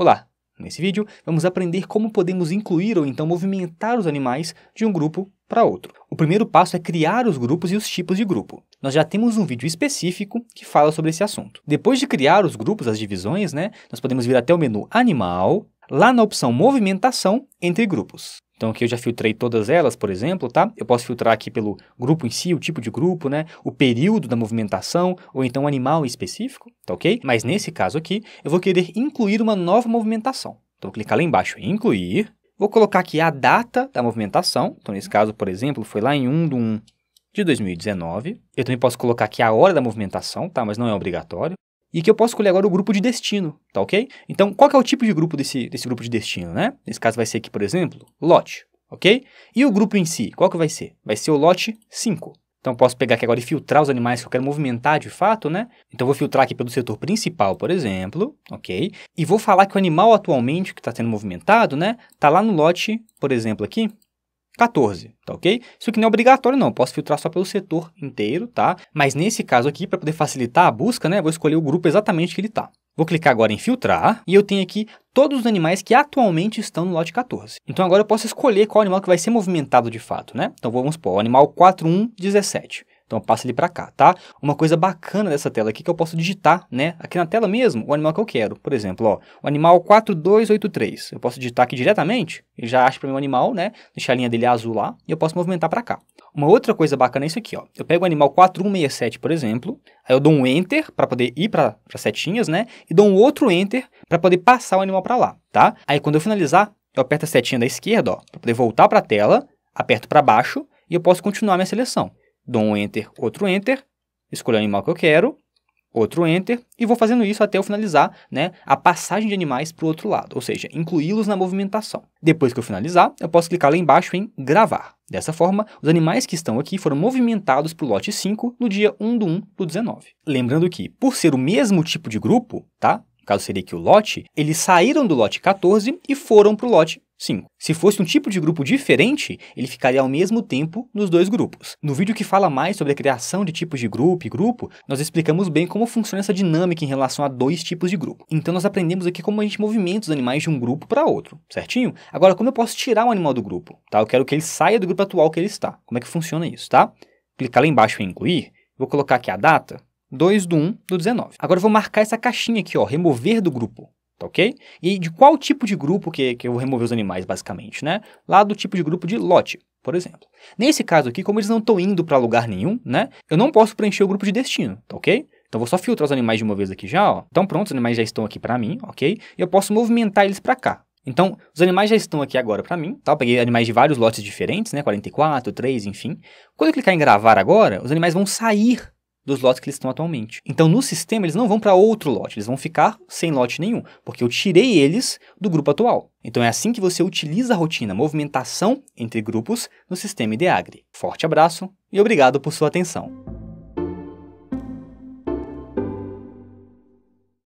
Olá! Nesse vídeo, vamos aprender como podemos incluir ou então movimentar os animais de um grupo para outro. O primeiro passo é criar os grupos e os tipos de grupo. Nós já temos um vídeo específico que fala sobre esse assunto. Depois de criar os grupos, as divisões, né, nós podemos vir até o menu Animal, lá na opção Movimentação entre grupos. Então aqui eu já filtrei todas elas, por exemplo, tá? Eu posso filtrar aqui pelo grupo em si, o tipo de grupo, né? O período da movimentação ou então animal específico, tá ok? Mas nesse caso aqui, eu vou querer incluir uma nova movimentação. Então vou clicar lá embaixo em incluir, vou colocar aqui a data da movimentação. Então nesse caso, por exemplo, foi lá em 1 de 1 de 2019. Eu também posso colocar aqui a hora da movimentação, tá? Mas não é obrigatório. E que eu posso escolher agora o grupo de destino, tá ok? Então, qual é o tipo de grupo desse, desse grupo de destino, né? Nesse caso vai ser aqui, por exemplo, lote, ok? E o grupo em si, qual que vai ser? Vai ser o lote 5. Então, posso pegar aqui agora e filtrar os animais que eu quero movimentar de fato, né? Então, vou filtrar aqui pelo setor principal, por exemplo, ok? E vou falar que o animal atualmente que está sendo movimentado, né? Está lá no lote, por exemplo, aqui, 14, tá ok? Isso aqui não é obrigatório não, posso filtrar só pelo setor inteiro, tá? Mas nesse caso aqui, para poder facilitar a busca, né, vou escolher o grupo exatamente que ele está. Vou clicar agora em filtrar e eu tenho aqui todos os animais que atualmente estão no lote 14. Então agora eu posso escolher qual animal que vai ser movimentado de fato, né? Então vamos supor, o animal 4117. Então passa ele para cá, tá? Uma coisa bacana dessa tela aqui que eu posso digitar, né? Aqui na tela mesmo, o animal que eu quero. Por exemplo, ó, o animal 4283. Eu posso digitar aqui diretamente, ele já acha para mim o animal, né? Deixar a linha dele azul lá e eu posso movimentar para cá. Uma outra coisa bacana é isso aqui, ó. Eu pego o animal 4167, por exemplo, aí eu dou um enter para poder ir para as setinhas, né? E dou um outro enter para poder passar o animal para lá, tá? Aí quando eu finalizar, eu aperto a setinha da esquerda, ó, para poder voltar para a tela, aperto para baixo e eu posso continuar minha seleção dou um Enter, outro Enter, escolho o animal que eu quero, outro Enter, e vou fazendo isso até eu finalizar né, a passagem de animais para o outro lado, ou seja, incluí-los na movimentação. Depois que eu finalizar, eu posso clicar lá embaixo em Gravar. Dessa forma, os animais que estão aqui foram movimentados para o lote 5 no dia 1 do 1 do 19. Lembrando que, por ser o mesmo tipo de grupo, tá? caso seria que o lote, eles saíram do lote 14 e foram para o lote 5. Se fosse um tipo de grupo diferente, ele ficaria ao mesmo tempo nos dois grupos. No vídeo que fala mais sobre a criação de tipos de grupo e grupo, nós explicamos bem como funciona essa dinâmica em relação a dois tipos de grupo. Então nós aprendemos aqui como a gente movimenta os animais de um grupo para outro, certinho? Agora, como eu posso tirar um animal do grupo? Tá? Eu quero que ele saia do grupo atual que ele está. Como é que funciona isso, tá? Clicar lá embaixo em incluir, vou colocar aqui a data, 2 do 1 do 19. Agora eu vou marcar essa caixinha aqui, ó, remover do grupo, tá ok? E de qual tipo de grupo que, que eu vou remover os animais, basicamente, né? Lá do tipo de grupo de lote, por exemplo. Nesse caso aqui, como eles não estão indo para lugar nenhum, né? Eu não posso preencher o grupo de destino, tá ok? Então, vou só filtrar os animais de uma vez aqui já, ó. Então, pronto, os animais já estão aqui para mim, ok? E eu posso movimentar eles para cá. Então, os animais já estão aqui agora para mim, tá? Eu peguei animais de vários lotes diferentes, né? 44, 3, enfim. Quando eu clicar em gravar agora, os animais vão sair dos lotes que eles estão atualmente. Então, no sistema, eles não vão para outro lote, eles vão ficar sem lote nenhum, porque eu tirei eles do grupo atual. Então, é assim que você utiliza a rotina, movimentação entre grupos no sistema IDEAGRE. Forte abraço e obrigado por sua atenção.